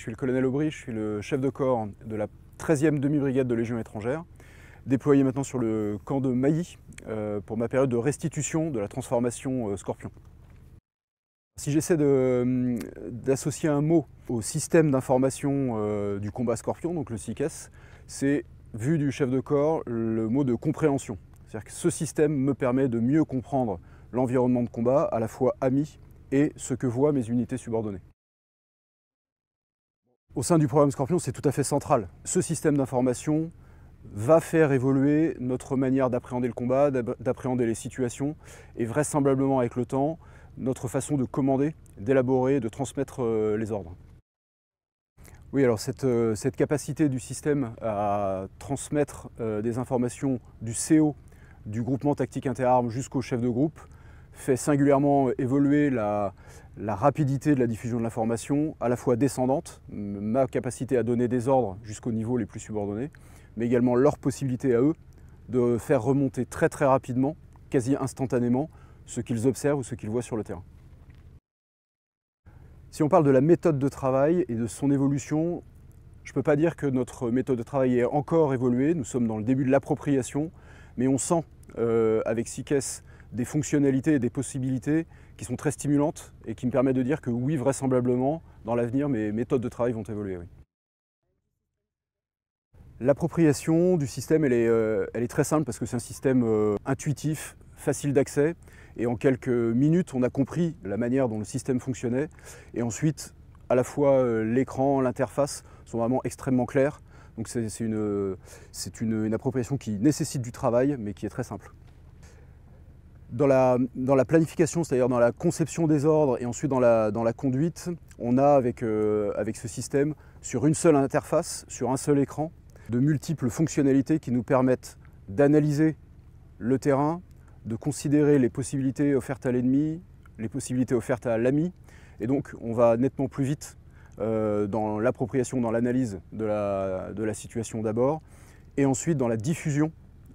Je suis le colonel Aubry, je suis le chef de corps de la 13e demi-brigade de Légion étrangère, déployé maintenant sur le camp de Mailly euh, pour ma période de restitution de la transformation euh, Scorpion. Si j'essaie hum, d'associer un mot au système d'information euh, du combat Scorpion, donc le SICAS, c'est, vu du chef de corps, le mot de compréhension. C'est-à-dire que ce système me permet de mieux comprendre l'environnement de combat, à la fois ami et ce que voient mes unités subordonnées. Au sein du programme Scorpion, c'est tout à fait central. Ce système d'information va faire évoluer notre manière d'appréhender le combat, d'appréhender les situations, et vraisemblablement avec le temps, notre façon de commander, d'élaborer, de transmettre euh, les ordres. Oui, alors euh, cette, capacité du système à transmettre euh, des informations du CO, e du groupement tactique interarmes jusqu'au chef de groupe, fait singulièrement évoluer la, rapidité de la diffusion de l'information, à la fois descendante, ma capacité à donner des ordres jusqu'au niveau les plus subordonnés, mais également leur possibilité à eux de faire remonter très très rapidement, quasi instantanément, ce qu'ils observent ou ce qu'ils voient sur le terrain. Si on parle de la méthode de travail et de son évolution, je ne peux pas dire que notre méthode de travail ait encore évolué. Nous sommes dans le début de l'appropriation mais on sent euh, avec Sikes des fonctionnalités et des possibilités qui sont très stimulantes et qui me permettent de dire que oui, vraisemblablement, dans l'avenir, mes méthodes de travail vont évoluer. L'appropriation du système, euh, elle est, très simple parce que c'est un système euh, intuitif, facile d'accès. Et en quelques minutes, on a compris la manière dont le système fonctionnait. Et ensuite, à la fois l'écran, l'interface sont vraiment extrêmement clairs. Donc c'est une, appropriation qui nécessite du travail, mais qui est très simple. Dans la, dans la planification, c'est-à-dire dans la conception des ordres et ensuite dans la, dans la conduite, on a avec, euh, avec ce système, sur une seule interface, sur un seul écran, de multiples fonctionnalités qui nous permettent d'analyser le terrain, de considérer les possibilités offertes à l'ennemi, les possibilités offertes à l'ami, et donc on va nettement plus vite euh, dans l'appropriation, dans l'analyse de la, situation d'abord, et ensuite dans la diffusion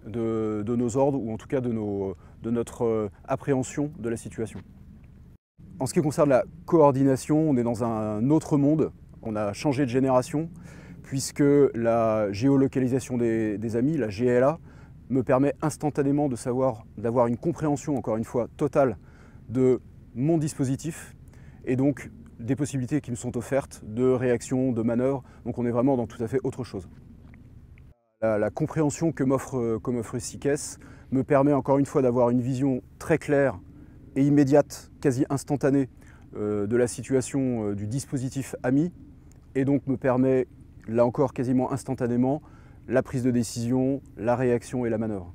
de, nos ordres, ou en tout cas de, nos, de notre euh, appréhension de la situation. En ce qui concerne la coordination, on est dans un autre monde, on a changé de génération, puisque la géolocalisation des, amis, la GLA, me permet instantanément de savoir, d'avoir une compréhension, encore une fois, totale de mon dispositif, et donc des possibilités qui me sont offertes de réaction, de manœuvre. Donc on est vraiment dans tout à fait autre chose. La, compréhension que m'offre SICES me permet encore une fois d'avoir une vision très claire et immédiate, quasi instantanée, euh, de la situation euh, du dispositif AMI et donc me permet, là encore quasiment instantanément, la prise de décision, la réaction et la manœuvre.